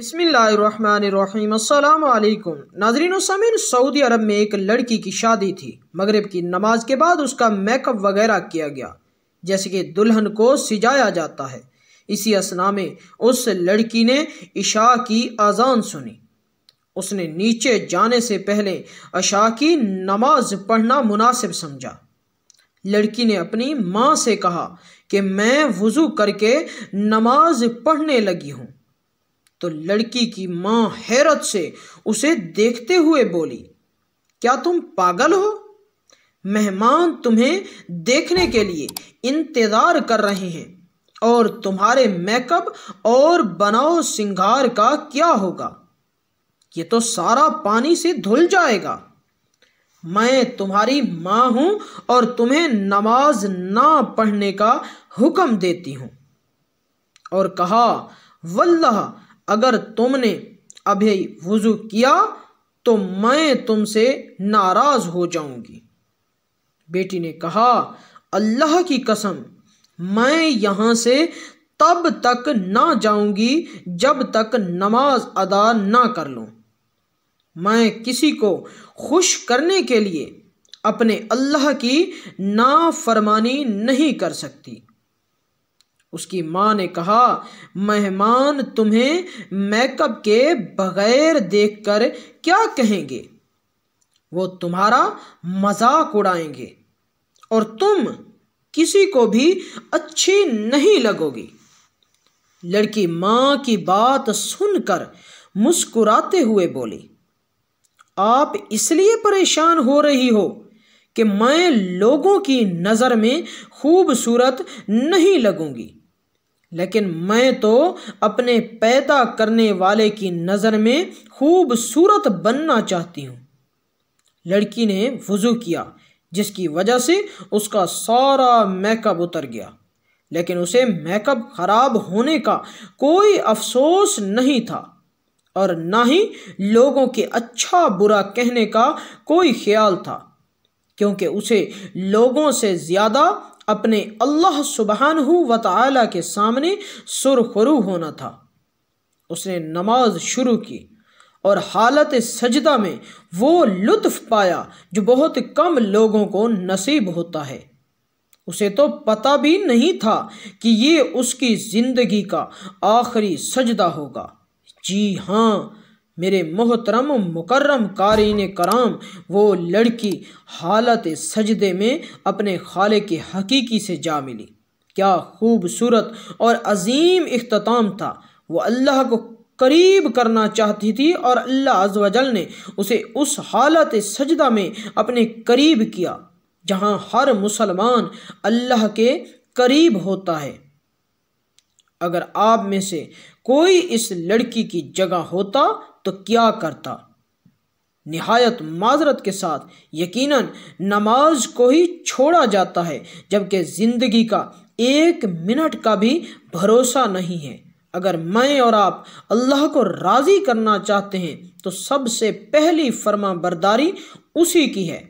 बसमिलकुम नाजरीन समीन सऊदी अरब में एक लड़की की शादी थी मगरब की नमाज के बाद उसका मेकअप वगैरह किया गया जैसे कि दुल्हन को सजाया जाता है इसी असना में उस लड़की ने इशा की अजान सुनी उसने नीचे जाने से पहले अशा की नमाज पढ़ना मुनासिब समझा लड़की ने अपनी माँ से कहा कि मैं वज़ू करके नमाज पढ़ने लगी हूँ तो लड़की की मां हैरत से उसे देखते हुए बोली क्या तुम पागल हो मेहमान तुम्हें देखने के लिए इंतज़ार कर रहे हैं और तुम्हारे मेकअप और बनाओ सिंगार का क्या होगा ये तो सारा पानी से धुल जाएगा मैं तुम्हारी माँ हूं और तुम्हें नमाज ना पढ़ने का हुक्म देती हूं और कहा वल्लाह अगर तुमने अभी वज़ू किया तो मैं तुमसे नाराज़ हो जाऊंगी बेटी ने कहा अल्लाह की कसम मैं यहां से तब तक ना जाऊंगी जब तक नमाज अदा ना कर लूँ मैं किसी को खुश करने के लिए अपने अल्लाह की नाफरमानी नहीं कर सकती उसकी माँ ने कहा मेहमान तुम्हें मेकअप के बगैर देखकर क्या कहेंगे वो तुम्हारा मजाक उड़ाएंगे और तुम किसी को भी अच्छी नहीं लगोगी लड़की माँ की बात सुनकर मुस्कुराते हुए बोली आप इसलिए परेशान हो रही हो कि मैं लोगों की नज़र में खूबसूरत नहीं लगूंगी लेकिन मैं तो अपने पैदा करने वाले की नज़र में खूबसूरत बनना चाहती हूँ लड़की ने वज़ू किया जिसकी वजह से उसका सारा मेकअप उतर गया लेकिन उसे मेकअप ख़राब होने का कोई अफसोस नहीं था और ना ही लोगों के अच्छा बुरा कहने का कोई ख्याल था क्योंकि उसे लोगों से ज़्यादा अपने अल्लाह सुबहान व के सामने सुरखरू होना था उसने नमाज शुरू की और हालत सजदा में वो लुत्फ़ पाया जो बहुत कम लोगों को नसीब होता है उसे तो पता भी नहीं था कि ये उसकी ज़िंदगी का आखिरी सजदा होगा जी हाँ मेरे मोहतरम मुकर्रम कारीन कराम वो लड़की हालत सजदे में अपने खाले के हकीकी से जा मिली क्या खूबसूरत और अजीम अख्ताम था वो अल्लाह को करीब करना चाहती थी और अल्लाह अजवजल ने उसे उस हालत सजदा में अपने करीब किया जहाँ हर मुसलमान अल्लाह के करीब होता है अगर आप में से कोई इस लड़की की जगह होता तो क्या करता नहायत माजरत के साथ यकीनन नमाज को ही छोड़ा जाता है जबकि ज़िंदगी का एक मिनट का भी भरोसा नहीं है अगर मैं और आप अल्लाह को राज़ी करना चाहते हैं तो सबसे पहली फर्मा बरदारी उसी की है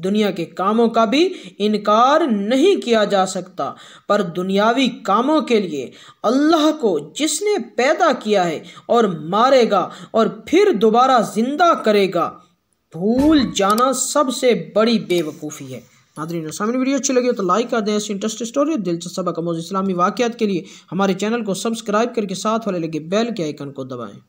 दुनिया के कामों का भी इनकार नहीं किया जा सकता पर दुनियावी कामों के लिए अल्लाह को जिसने पैदा किया है और मारेगा और फिर दोबारा जिंदा करेगा भूल जाना सबसे बड़ी बेवकूफ़ी है नादरी सामने वीडियो अच्छी लगी तो लाइक कर दें ऐसी इंटरेस्ट स्टोरी दिलचस्प सबक इस्लामी वाक़ात के लिए हमारे चैनल को सब्सक्राइब करके साथ वाले लगे बेल के आइकन को दबाएं